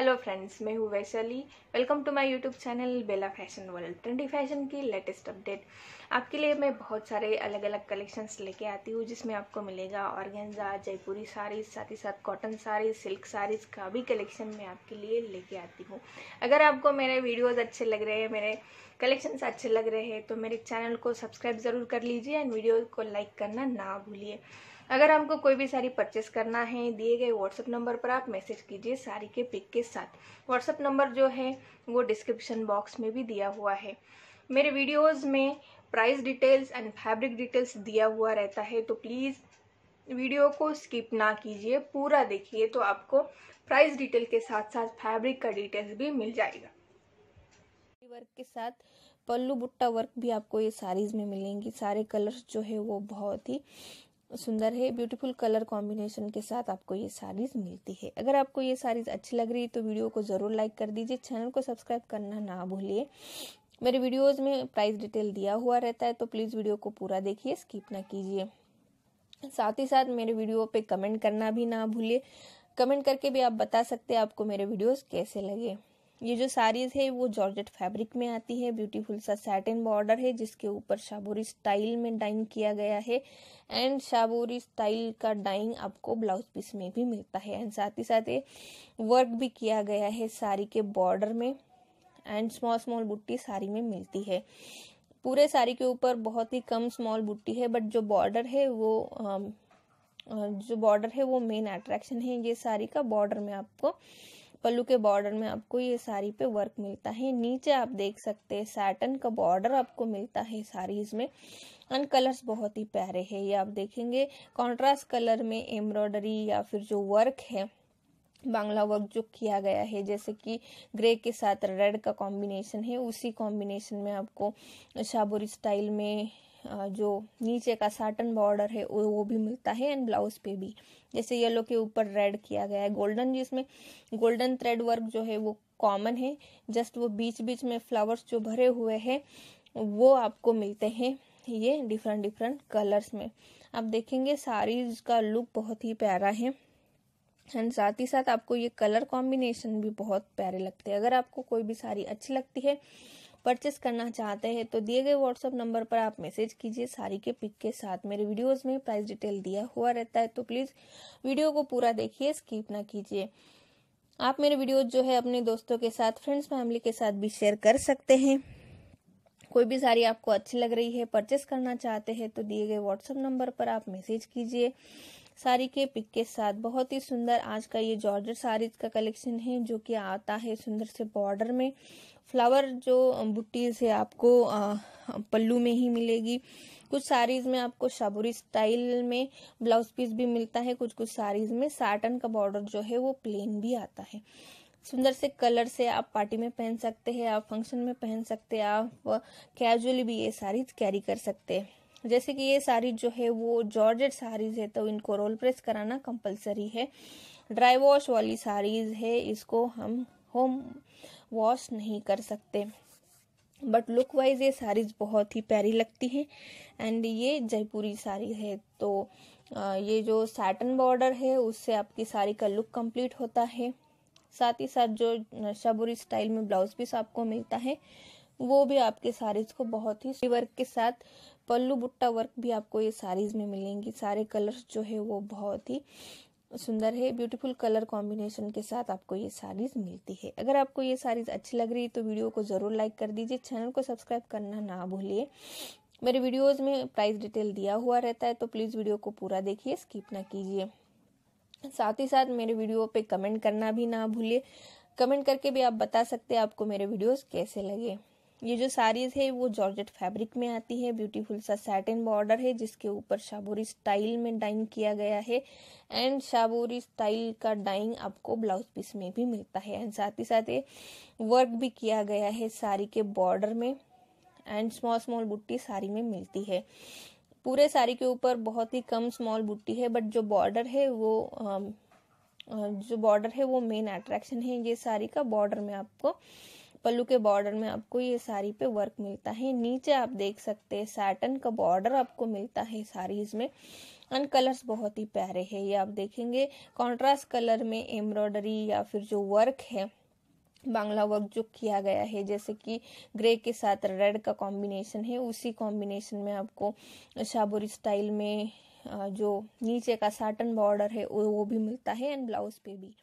hello friends मैं हूँ Vaishali welcome to my YouTube channel Bela fashion world trendy fashion की latest update आपके लिए मैं बहुत सारे अलग अलग कलेक्शंस लेके आती हूँ जिसमें आपको मिलेगा ऑर्गेंजा जयपुरी साड़ीज साथ ही साथ कॉटन साड़ीज सिल्क साड़ीज का भी कलेक्शन मैं आपके लिए लेके आती हूँ अगर आपको मेरे वीडियोज़ अच्छे लग रहे हैं मेरे कलेक्शंस अच्छे लग रहे हैं तो मेरे चैनल को सब्सक्राइब ज़रूर कर लीजिए एंड वीडियो को लाइक करना ना भूलिए अगर आपको कोई भी साड़ी परचेस करना है दिए गए व्हाट्सअप नंबर पर आप मैसेज कीजिए साड़ी के पिक के साथ व्हाट्सअप नंबर जो है वो डिस्क्रिप्शन बॉक्स में भी दिया हुआ है मेरे वीडियोज़ में price details and fabric details दिया हुआ रहता है तो प्लीज़ वीडियो को स्किप ना कीजिए पूरा देखिए तो आपको प्राइस डिटेल के साथ साथ फैब्रिक का डिटेल्स भी मिल जाएगा वर्क के साथ पल्लू बुट्टा वर्क भी आपको ये साड़ीज़ में मिलेंगी सारे कलर्स जो है वो बहुत ही सुंदर है ब्यूटीफुल कलर कॉम्बिनेशन के साथ आपको ये साड़ीज मिलती है अगर आपको ये साड़ीज अच्छी लग रही है तो वीडियो को ज़रूर लाइक कर दीजिए चैनल को सब्सक्राइब करना ना भूलिए मेरे वीडियोस में प्राइस डिटेल दिया हुआ रहता है तो प्लीज़ वीडियो को पूरा देखिए स्किप ना कीजिए साथ ही साथ मेरे वीडियो पे कमेंट करना भी ना भूलिए कमेंट करके भी आप बता सकते हैं आपको मेरे वीडियोस कैसे लगे ये जो साड़ीज़ है वो जॉर्जेट फैब्रिक में आती है ब्यूटीफुल सा सैटिन बॉर्डर है जिसके ऊपर शाबोरी स्टाइल में डाइंग किया गया है एंड शाबोरी स्टाइल का डाइंग आपको ब्लाउज पीस में भी मिलता है एंड साथ ही साथ ये वर्क भी किया गया है साड़ी के बॉर्डर में एंड स्मॉल स्मॉल बुट्टी साड़ी में मिलती है पूरे साड़ी के ऊपर बहुत ही कम स्मॉल बुट्टी है बट जो बॉर्डर है वो जो बॉर्डर है वो मेन अट्रैक्शन है ये साड़ी का बॉर्डर में आपको पल्लू के बॉर्डर में आपको ये साड़ी पे वर्क मिलता है नीचे आप देख सकते हैं सैटन का बॉर्डर आपको मिलता है साड़ीज में एंड कलर्स बहुत ही प्यारे हैं ये आप देखेंगे कॉन्ट्रास्ट कलर में एम्ब्रॉयडरी या फिर जो वर्क है बांग्ला वर्क जो किया गया है जैसे कि ग्रे के साथ रेड का कॉम्बिनेशन है उसी कॉम्बिनेशन में आपको शाबोरी स्टाइल में जो नीचे का साटन बॉर्डर है वो भी मिलता है एंड ब्लाउज पे भी जैसे येलो के ऊपर रेड किया गया है गोल्डन जिसमें गोल्डन थ्रेड वर्क जो है वो कॉमन है जस्ट वो बीच बीच में फ्लावर्स जो भरे हुए हैं वो आपको मिलते हैं ये डिफरेंट डिफरेंट कलर्स में आप देखेंगे साड़ीज का लुक बहुत ही प्यारा है एंड साथ ही साथ आपको ये कलर कॉम्बिनेशन भी बहुत प्यारे लगते हैं अगर आपको कोई भी साड़ी अच्छी लगती है परचेस करना चाहते हैं तो दिए गए व्हाट्सअप नंबर पर आप मैसेज कीजिए साड़ी के पिक के साथ मेरे वीडियोस में प्राइस डिटेल दिया हुआ रहता है तो प्लीज़ वीडियो को पूरा देखिए स्किप ना कीजिए आप मेरे वीडियोज जो है अपने दोस्तों के साथ फ्रेंड्स फैमिली के साथ भी शेयर कर सकते हैं कोई भी साड़ी आपको अच्छी लग रही है परचेस करना चाहते हैं तो दिए गए व्हाट्सअप नंबर पर आप मैसेज कीजिए साड़ी के पिक के साथ बहुत ही सुंदर आज का ये जॉर्जर साड़ीज का कलेक्शन है जो कि आता है सुंदर से बॉर्डर में फ्लावर जो बुटीज है आपको पल्लू में ही मिलेगी कुछ साड़ीज में आपको शाबुरी स्टाइल में ब्लाउज पीस भी मिलता है कुछ कुछ साड़ीज में साटन का बॉर्डर जो है वो प्लेन भी आता है सुंदर से कलर से आप पार्टी में पहन सकते हैं आप फंक्शन में पहन सकते हैं आप कैजुअली भी ये साड़ीज कैरी कर सकते हैं जैसे कि ये साड़ी जो है वो जॉर्जेट साड़ीज है तो इनको रोल प्रेस कराना कंपलसरी है ड्राई वॉश वाली साड़ीज है इसको हम होम वॉश नहीं कर सकते बट लुक वाइज ये साड़ीज बहुत ही प्यारी लगती हैं एंड ये जयपुरी साड़ी है तो ये जो सैटन बॉर्डर है उससे आपकी साड़ी का लुक कंप्लीट होता है साथ ही साथ जो नशाबुरी स्टाइल में ब्लाउज पीस आपको मिलता है वो भी आपके साड़ीज को बहुत ही वर्क के साथ पल्लू बुट्टा वर्क भी आपको ये साड़ीज में मिलेंगी सारे कलर्स जो है वो बहुत ही सुंदर है ब्यूटीफुल कलर कॉम्बिनेशन के साथ आपको ये साड़ीज मिलती है अगर आपको ये साड़ीज अच्छी लग रही है तो वीडियो को ज़रूर लाइक कर दीजिए चैनल को सब्सक्राइब करना ना भूलिए मेरे वीडियोस में प्राइस डिटेल दिया हुआ रहता है तो प्लीज़ वीडियो को पूरा देखिए स्किप ना कीजिए साथ ही साथ मेरे वीडियो पे कमेंट करना भी ना भूलिए कमेंट करके भी आप बता सकते हैं आपको मेरे वीडियोस कैसे लगे ये जो साड़ीज है वो जॉर्जेट फैब्रिक में आती है ब्यूटीफुल सा सैटिन बॉर्डर है जिसके ऊपर शाबोरी स्टाइल में डाइंग किया गया है एंड शाबोरी स्टाइल का डाइंग आपको ब्लाउज पीस में भी मिलता है एंड साथ ही साथ ये वर्क भी किया गया है साड़ी के बॉर्डर में एंड स्मॉल स्मॉल बुट्टी साड़ी में मिलती है पूरे साड़ी के ऊपर बहुत ही कम स्मॉल बुट्टी है बट जो बॉर्डर है वो जो बॉर्डर है वो मेन अट्रैक्शन है ये साड़ी का बॉर्डर में आपको पल्लू के बॉर्डर में आपको ये साड़ी पे वर्क मिलता है नीचे आप देख सकते हैं सैटन का बॉर्डर आपको मिलता है साड़ीज में एंड कलर्स बहुत ही प्यारे हैं ये आप देखेंगे कॉन्ट्रास्ट कलर में एम्ब्रॉयडरी या फिर जो वर्क है बांग्ला वर्क जो किया गया है जैसे कि ग्रे के साथ रेड का कॉम्बिनेशन है उसी कॉम्बिनेशन में आपको शाबुरी स्टाइल में जो नीचे का साटन बॉर्डर है वो भी मिलता है एंड ब्लाउज पे भी